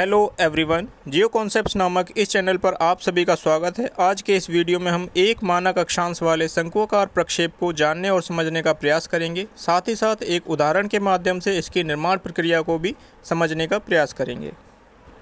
hello everyone जियो concepts नामक इस channel पर आप सभी का स्वागत है आज के इस वीडियो में हम एक मानक अक्षांश वाले शंकुआकार प्रक्षेप को जानने और समझने का प्रयास करेंगे साथ ही साथ एक उदाहरण के माध्यम से इसकी निर्माण प्रक्रिया को भी समझने का प्रयास करेंगे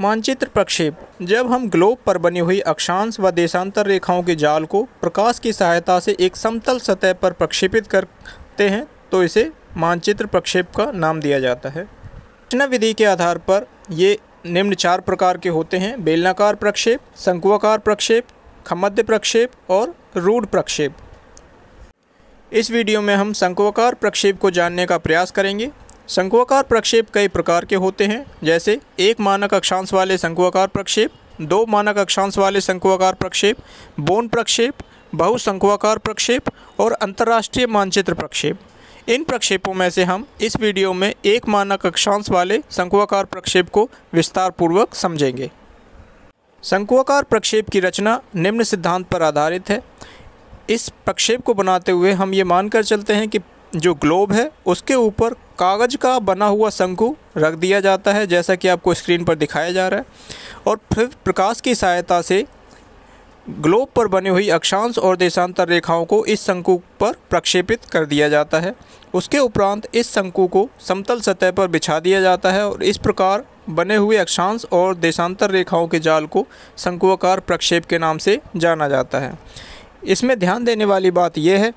मानचित्र प्रक्षेप जब हम ग्लोब पर बनी हुई अक्षांश व देशांतर रेखाओं के जाल को प्रकाश की सहायता से एक समतल सतह पर प्रक्षेपित करते हैं तो इसे मानचित्र प्रक्षेप का नाम दिया जाता है विधि के आधार पर ये निम्न चार प्रकार के होते हैं बेलनाकार प्रक्षेप शंकुआकार प्रक्षेप खमध्य प्रक्षेप और रूढ़ प्रक्षेप इस वीडियो में हम शंकुआकार प्रक्षेप को जानने का प्रयास करेंगे शंकुआकार प्रक्षेप कई प्रकार के होते हैं जैसे एक मानक अक्षांश वाले शंकुआकार प्रक्षेप दो मानक अक्षांश वाले शंकुआकार प्रक्षेप बोन प्रक्षेप बहुशंकुआकार प्रक्षेप और अंतर्राष्ट्रीय मानचित्र प्रक्षेप इन प्रक्षेपों में से हम इस वीडियो में एक मानक अक्षांश वाले शंकुआकार प्रक्षेप को विस्तार पूर्वक समझेंगे शंकुआकार प्रक्षेप की रचना निम्न सिद्धांत पर आधारित है इस प्रक्षेप को बनाते हुए हम ये मानकर चलते हैं कि जो ग्लोब है उसके ऊपर कागज़ का बना हुआ शंकु रख दिया जाता है जैसा कि आपको स्क्रीन पर दिखाया जा रहा है और फिर प्रकाश की सहायता से ग्लोब पर बनी हुई अक्षांश और देशांतर रेखाओं को इस शंकु पर प्रक्षेपित कर दिया जाता है उसके उपरांत इस शंकु को समतल सतह पर बिछा दिया जाता है और इस प्रकार बने हुए अक्षांश और देशांतर रेखाओं के जाल को शंकुआकार प्रक्षेप के नाम से जाना जाता है इसमें ध्यान देने वाली बात यह है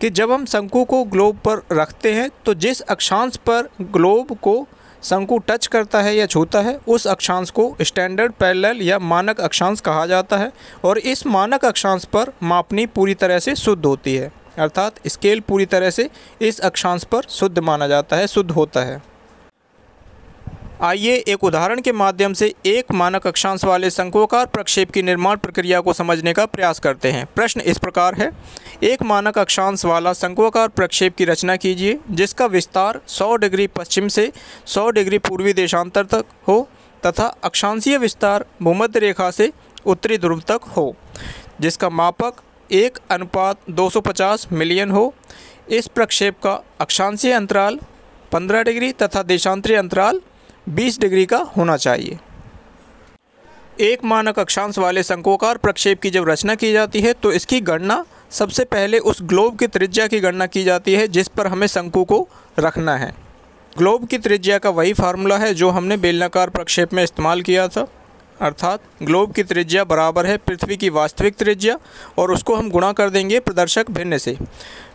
कि जब हम शंकु को ग्लोब पर रखते हैं तो जिस अक्षांश पर ग्लोब को शंकु टच करता है या छूता है उस अक्षांश को स्टैंडर्ड पैरेलल या मानक अक्षांश कहा जाता है और इस मानक अक्षांश पर मापनी पूरी तरह से शुद्ध होती है अर्थात स्केल पूरी तरह से इस अक्षांश पर शुद्ध माना जाता है शुद्ध होता है आइए एक उदाहरण के माध्यम से एक मानक अक्षांश वाले शंकुकार प्रक्षेप की निर्माण प्रक्रिया को समझने का प्रयास करते हैं प्रश्न इस प्रकार है एक मानक अक्षांश वाला शंकुकार प्रक्षेप की रचना कीजिए जिसका विस्तार 100 डिग्री पश्चिम से 100 डिग्री पूर्वी देशांतर तक हो तथा अक्षांशीय विस्तार भूमध्य रेखा से उत्तरी ध्रुव तक हो जिसका मापक एक अनुपात दो मिलियन हो इस प्रक्षेप का अक्षांशीय अंतराल पंद्रह डिग्री तथा देशांतरीय अंतराल 20 डिग्री का होना चाहिए एक मानक अक्षांश वाले शंकोकार प्रक्षेप की जब रचना की जाती है तो इसकी गणना सबसे पहले उस ग्लोब की त्रिज्या की गणना की जाती है जिस पर हमें शंकु को रखना है ग्लोब की त्रिज्या का वही फार्मूला है जो हमने बेलनाकार प्रक्षेप में इस्तेमाल किया था अर्थात ग्लोब की त्रिज्या बराबर है पृथ्वी की वास्तविक त्रिज्या और उसको हम गुणा कर देंगे प्रदर्शक भिन्न से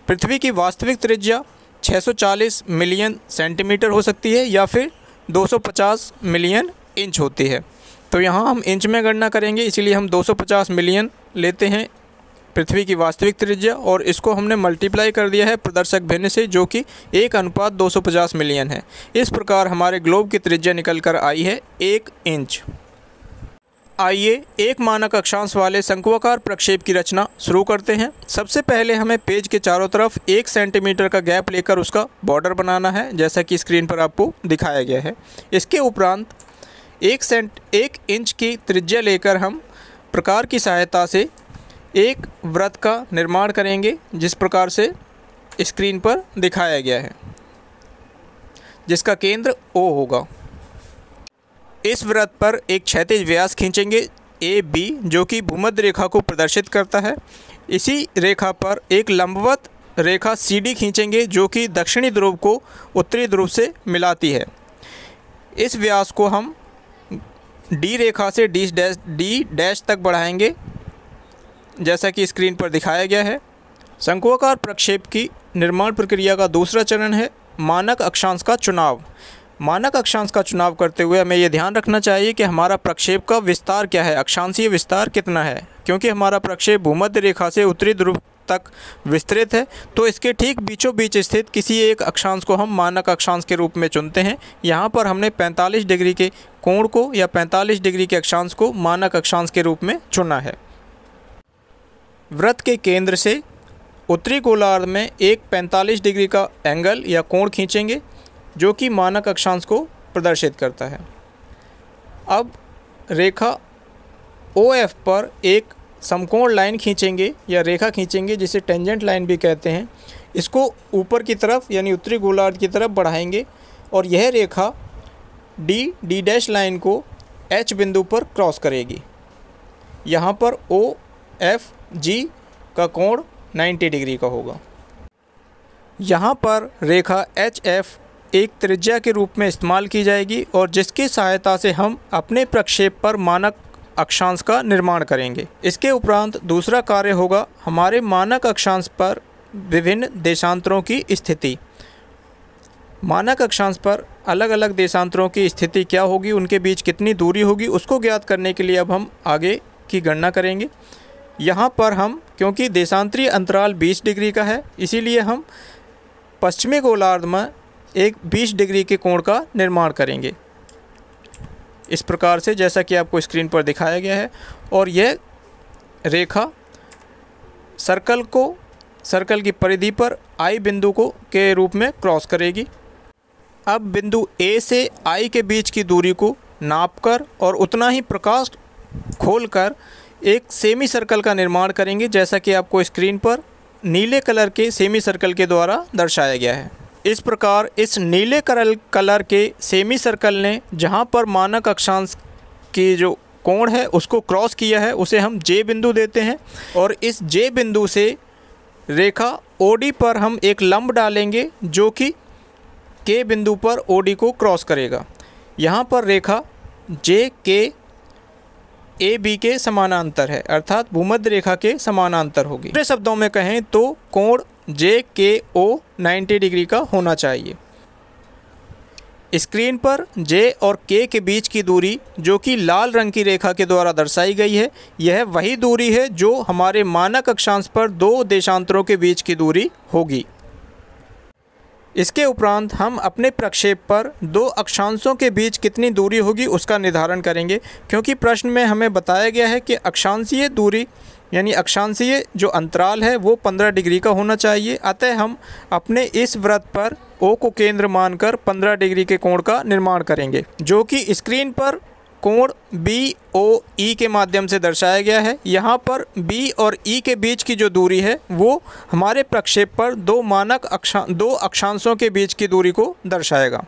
पृथ्वी की वास्तविक त्रिज्या 640 मिलियन सेंटीमीटर हो सकती है या फिर 250 मिलियन इंच होती है तो यहाँ हम इंच में गणना करेंगे इसीलिए हम 250 मिलियन लेते हैं पृथ्वी की वास्तविक त्रिज्या और इसको हमने मल्टीप्लाई कर दिया है प्रदर्शक भिन्न से जो कि एक अनुपात 250 मिलियन है इस प्रकार हमारे ग्लोब की त्रिज्या निकल कर आई है एक इंच आइए एक मानक अक्षांश वाले शंकुआकार प्रक्षेप की रचना शुरू करते हैं सबसे पहले हमें पेज के चारों तरफ एक सेंटीमीटर का गैप लेकर उसका बॉर्डर बनाना है जैसा कि स्क्रीन पर आपको दिखाया गया है इसके उपरांत एक सेंट एक इंच की त्रिज्या लेकर हम प्रकार की सहायता से एक व्रत का निर्माण करेंगे जिस प्रकार से स्क्रीन पर दिखाया गया है जिसका केंद्र ओ होगा इस व्रत पर एक क्षैतिज व्यास खींचेंगे ए बी जो कि भूमध्य रेखा को प्रदर्शित करता है इसी रेखा पर एक लंबवत रेखा सी डी खींचेंगे जो कि दक्षिणी ध्रुव को उत्तरी ध्रुव से मिलाती है इस व्यास को हम डी रेखा से डी डैश डी डैश तक बढ़ाएंगे जैसा कि स्क्रीन पर दिखाया गया है शंकुआकार प्रक्षेप की निर्माण प्रक्रिया का दूसरा चरण है मानक अक्षांश का चुनाव मानक अक्षांश का चुनाव करते हुए हमें यह ध्यान रखना चाहिए कि हमारा प्रक्षेप का विस्तार क्या है अक्षांशीय विस्तार कितना है क्योंकि हमारा प्रक्षेप भूमध्य रेखा से उत्तरी ध्रुव तक विस्तृत है तो इसके ठीक बीचों बीच स्थित किसी एक अक्षांश को हम मानक अक्षांश के रूप में चुनते हैं यहाँ पर हमने 45 डिग्री के कोण को या 45 डिग्री के अक्षांश को मानक अक्षांश के रूप में चुना है व्रत के केंद्र से उत्तरी गोलार्ध में एक 45 डिग्री का एंगल या कोण खींचेंगे जो कि मानक अक्षांश को प्रदर्शित करता है अब रेखा ओ एफ पर एक समकोण लाइन खींचेंगे या रेखा खींचेंगे जिसे टेंजेंट लाइन भी कहते हैं इसको ऊपर की तरफ यानी उत्तरी गोलार्ध की तरफ बढ़ाएंगे और यह रेखा डी डी डैश लाइन को एच बिंदु पर क्रॉस करेगी यहाँ पर ओ एफ जी का कोण 90 डिग्री का होगा यहाँ पर रेखा एच एफ एक त्रिज्या के रूप में इस्तेमाल की जाएगी और जिसकी सहायता से हम अपने प्रक्षेप पर मानक अक्षांश का निर्माण करेंगे इसके उपरांत दूसरा कार्य होगा हमारे मानक अक्षांश पर विभिन्न देशांतरों की स्थिति मानक अक्षांश पर अलग अलग देशांतरों की स्थिति क्या होगी उनके बीच कितनी दूरी होगी उसको ज्ञात करने के लिए अब हम आगे की गणना करेंगे यहाँ पर हम क्योंकि देशांतरीय अंतराल 20 डिग्री का है इसीलिए हम पश्चिमी गोलार्ध में एक 20 डिग्री के कोण का निर्माण करेंगे इस प्रकार से जैसा कि आपको स्क्रीन पर दिखाया गया है और यह रेखा सर्कल को सर्कल की परिधि पर आई बिंदु को के रूप में क्रॉस करेगी अब बिंदु ए से आई के बीच की दूरी को नापकर और उतना ही प्रकाश खोलकर एक सेमी सर्कल का निर्माण करेंगे जैसा कि आपको स्क्रीन पर नीले कलर के सेमी सर्कल के द्वारा दर्शाया गया है इस प्रकार इस नीले करल कलर के सेमी सर्कल ने जहाँ पर मानक अक्षांश की जो कोण है उसको क्रॉस किया है उसे हम जे बिंदु देते हैं और इस जे बिंदु से रेखा ओ डी पर हम एक लंब डालेंगे जो कि के बिंदु पर ओ डी को क्रॉस करेगा यहाँ पर रेखा जे के ए बी के समानांतर है अर्थात भूमध्य रेखा के समानांतर होगी दूसरे शब्दों में कहें तो कोण जे के ओ नाइन्टी डिग्री का होना चाहिए स्क्रीन पर जे और के के बीच की दूरी जो कि लाल रंग की रेखा के द्वारा दर्शाई गई है यह वही दूरी है जो हमारे मानक अक्षांश पर दो देशांतरों के बीच की दूरी होगी इसके उपरांत हम अपने प्रक्षेप पर दो अक्षांशों के बीच कितनी दूरी होगी उसका निर्धारण करेंगे क्योंकि प्रश्न में हमें बताया गया है कि अक्षांशीय दूरी यानी अक्षांशीय जो अंतराल है वो पंद्रह डिग्री का होना चाहिए अतः हम अपने इस व्रत पर ओ को केंद्र मानकर पंद्रह डिग्री के कोण का निर्माण करेंगे जो कि स्क्रीन पर कोण बी ओ ई के माध्यम से दर्शाया गया है यहाँ पर बी और ई e के बीच की जो दूरी है वो हमारे प्रक्षेप पर दो मानक अक्षा दो अक्षांशों के बीच की दूरी को दर्शाएगा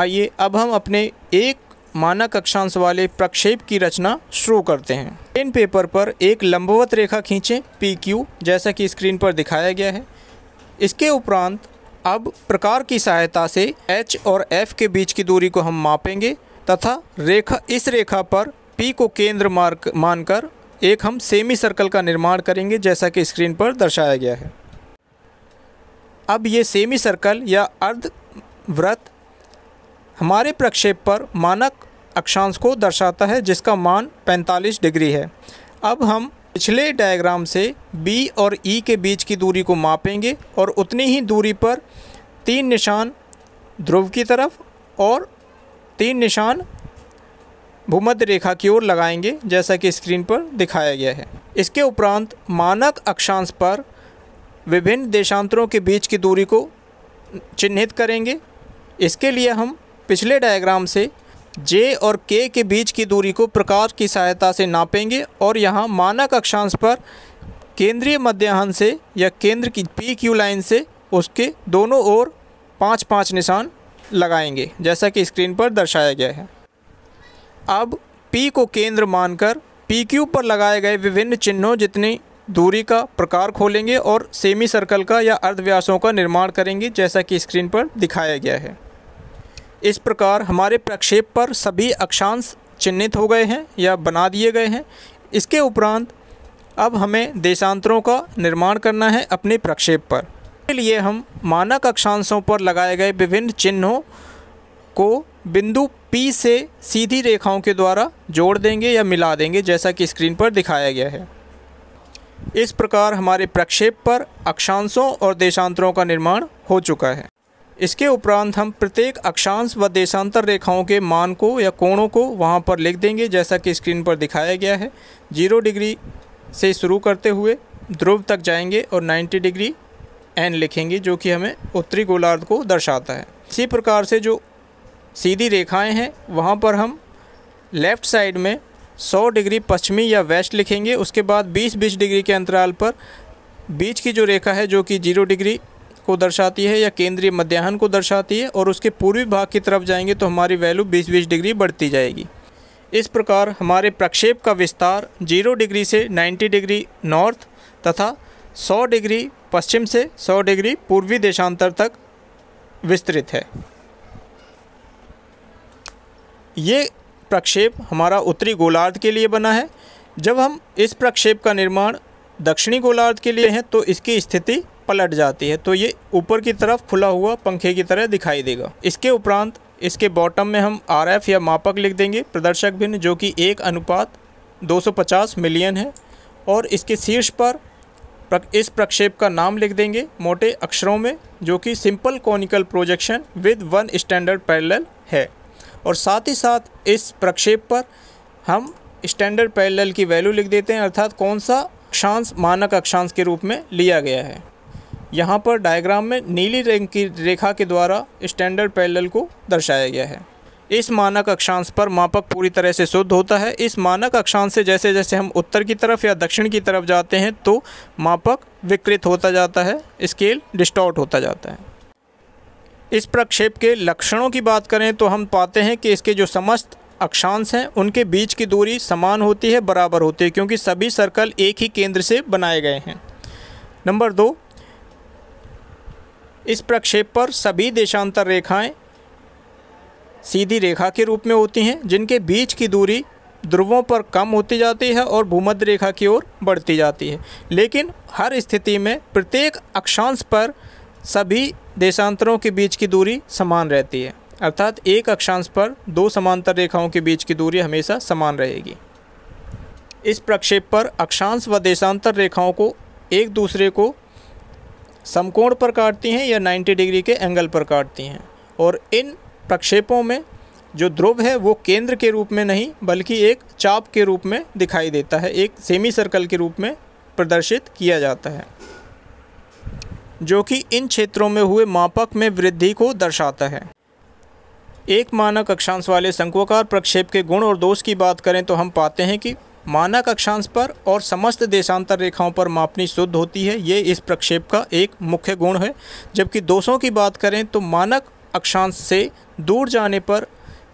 आइए अब हम अपने एक मानक अक्षांश वाले प्रक्षेप की रचना शुरू करते हैं पेन पेपर पर एक लंबवत रेखा खींचें पी क्यू जैसा कि स्क्रीन पर दिखाया गया है इसके उपरांत अब प्रकार की सहायता से एच और एफ के बीच की दूरी को हम मापेंगे तथा रेखा इस रेखा पर पी को केंद्र मार्क मानकर एक हम सेमी सर्कल का निर्माण करेंगे जैसा कि स्क्रीन पर दर्शाया गया है अब ये सेमी सर्कल या अर्ध व्रत हमारे प्रक्षेप पर मानक अक्षांश को दर्शाता है जिसका मान 45 डिग्री है अब हम पिछले डायग्राम से B और E के बीच की दूरी को मापेंगे और उतनी ही दूरी पर तीन निशान ध्रुव की तरफ और तीन निशान भूमध्य रेखा की ओर लगाएंगे जैसा कि स्क्रीन पर दिखाया गया है इसके उपरांत मानक अक्षांश पर विभिन्न देशांतरों के बीच की दूरी को चिन्हित करेंगे इसके लिए हम पिछले डायग्राम से जे और के के बीच की दूरी को प्रकाश की सहायता से नापेंगे और यहाँ मानक अक्षांश पर केंद्रीय मध्याहन से या केंद्र की पी क्यू लाइन से उसके दोनों ओर पाँच पाँच निशान लगाएंगे जैसा कि स्क्रीन पर दर्शाया गया है अब पी को केंद्र मानकर पी क्यू पर लगाए गए विभिन्न चिन्हों जितनी दूरी का प्रकार खोलेंगे और सेमी सर्कल का या अर्धव्यासों का निर्माण करेंगे जैसा कि स्क्रीन पर दिखाया गया है इस प्रकार हमारे प्रक्षेप पर सभी अक्षांश चिन्हित हो गए हैं या बना दिए गए हैं इसके उपरांत अब हमें देशांतरों का निर्माण करना है अपने प्रक्षेप पर इसके लिए हम मानक अक्षांशों पर लगाए गए विभिन्न चिन्हों को बिंदु P से सीधी रेखाओं के द्वारा जोड़ देंगे या मिला देंगे जैसा कि स्क्रीन पर दिखाया गया है इस प्रकार हमारे प्रक्षेप पर अक्षांशों और देशांतरों का निर्माण हो चुका है इसके उपरांत हम प्रत्येक अक्षांश व देशांतर रेखाओं के मान को या कोणों को वहाँ पर लिख देंगे जैसा कि स्क्रीन पर दिखाया गया है जीरो डिग्री से शुरू करते हुए ध्रुव तक जाएंगे और 90 डिग्री एन लिखेंगे जो कि हमें उत्तरी गोलार्ध को दर्शाता है इसी प्रकार से जो सीधी रेखाएं हैं वहाँ पर हम लेफ़्ट साइड में 100 डिग्री पश्चिमी या वेस्ट लिखेंगे उसके बाद 20-20 डिग्री के अंतराल पर बीच की जो रेखा है जो कि जीरो डिग्री को दर्शाती है या केंद्रीय मध्याहन को दर्शाती है और उसके पूर्वी भाग की तरफ जाएंगे तो हमारी वैल्यू बीस बीस डिग्री बढ़ती जाएगी इस प्रकार हमारे प्रक्षेप का विस्तार जीरो डिग्री से 90 डिग्री नॉर्थ तथा 100 डिग्री पश्चिम से 100 डिग्री पूर्वी देशांतर तक विस्तृत है ये प्रक्षेप हमारा उत्तरी गोलार्ध के लिए बना है जब हम इस प्रक्षेप का निर्माण दक्षिणी गोलार्ध के लिए हैं तो इसकी स्थिति पलट जाती है तो ये ऊपर की तरफ खुला हुआ पंखे की तरह दिखाई देगा इसके उपरांत इसके बॉटम में हम आर एफ या मापक लिख देंगे प्रदर्शक भिन्न जो कि एक अनुपात 250 मिलियन है और इसके शीर्ष पर इस प्रक्षेप का नाम लिख देंगे मोटे अक्षरों में जो कि simple conical projection with one standard parallel है और साथ ही साथ इस प्रक्षेप पर हम स्टैंडर्ड पैरेलल की वैल्यू लिख देते हैं अर्थात कौन सा अक्षांश मानक अक्षांश के रूप में लिया गया है यहाँ पर डायग्राम में नीली रंग की रेखा के द्वारा स्टैंडर्ड पैरेलल को दर्शाया गया है इस मानक अक्षांश पर मापक पूरी तरह से शुद्ध होता है इस मानक अक्षांश से जैसे जैसे हम उत्तर की तरफ या दक्षिण की तरफ जाते हैं तो मापक विकृत होता जाता है स्केल डिस्टॉर्ट होता जाता है इस प्रक्षेप के लक्षणों की बात करें तो हम पाते हैं कि इसके जो समस्त अक्षांश हैं उनके बीच की दूरी समान होती है बराबर होती है क्योंकि सभी सर्कल एक ही केंद्र से बनाए गए हैं नंबर दो इस प्रक्षेप पर सभी देशांतर रेखाएं सीधी रेखा के रूप में होती हैं जिनके बीच की दूरी ध्रुवों पर कम होती जाती है और भूमध्य रेखा की ओर बढ़ती जाती है लेकिन हर स्थिति में प्रत्येक अक्षांश पर सभी देशांतरों के बीच की दूरी समान रहती है अर्थात एक अक्षांश पर दो समांतर रेखाओं के बीच की दूरी हमेशा समान रहेगी इस प्रक्षेप पर अक्षांश व देशांतर रेखाओं को एक दूसरे को समकोण पर काटती हैं या 90 डिग्री के एंगल पर काटती हैं और इन प्रक्षेपों में जो ध्रुव है वो केंद्र के रूप में नहीं बल्कि एक चाप के रूप में दिखाई देता है एक सेमी सर्कल के रूप में प्रदर्शित किया जाता है जो कि इन क्षेत्रों में हुए मापक में वृद्धि को दर्शाता है एक मानक अक्षांश वाले शंकुआकार प्रक्षेप के गुण और दोष की बात करें तो हम पाते हैं कि मानक अक्षांश पर और समस्त देशांतर रेखाओं पर मापनी शुद्ध होती है ये इस प्रक्षेप का एक मुख्य गुण है जबकि दोषों की बात करें तो मानक अक्षांश से दूर जाने पर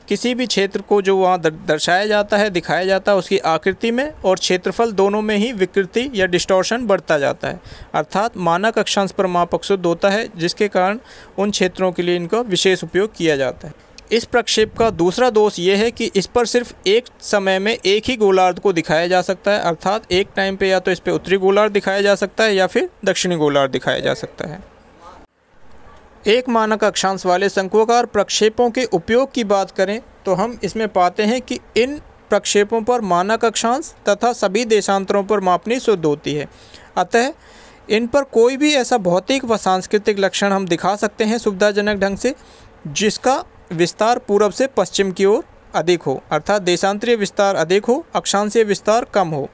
किसी भी क्षेत्र को जो वहाँ दर्शाया जाता है दिखाया जाता है उसकी आकृति में और क्षेत्रफल दोनों में ही विकृति या डिस्टॉर्शन बढ़ता जाता है अर्थात मानक अक्षांश पर मापक शुद्ध होता है जिसके कारण उन क्षेत्रों के लिए इनका विशेष उपयोग किया जाता है इस प्रक्षेप का दूसरा दोष ये है कि इस पर सिर्फ एक समय में एक ही गोलार्ध को दिखाया जा सकता है अर्थात एक टाइम पे या तो इस पर उत्तरी गोलार्ध दिखाया जा सकता है या फिर दक्षिणी गोलार्ध दिखाया जा सकता है एक मानक अक्षांश वाले शंकुकार प्रक्षेपों के उपयोग की बात करें तो हम इसमें पाते हैं कि इन प्रक्षेपों पर मानक अक्षांश तथा सभी देशांतरों पर मापनी शुद्ध होती है अतः इन पर कोई भी ऐसा भौतिक व सांस्कृतिक लक्षण हम दिखा सकते हैं सुविधाजनक ढंग से जिसका विस्तार पूर्व से पश्चिम की ओर अधिक हो अर्थात देशांतरीय विस्तार अधिक हो अक्षांशीय विस्तार कम हो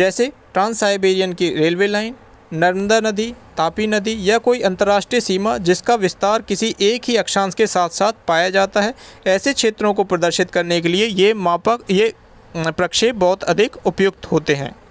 जैसे ट्रांस साइबेरियन की रेलवे लाइन नर्मदा नदी तापी नदी या कोई अंतर्राष्ट्रीय सीमा जिसका विस्तार किसी एक ही अक्षांश के साथ साथ पाया जाता है ऐसे क्षेत्रों को प्रदर्शित करने के लिए ये मापक ये प्रक्षेप बहुत अधिक उपयुक्त होते हैं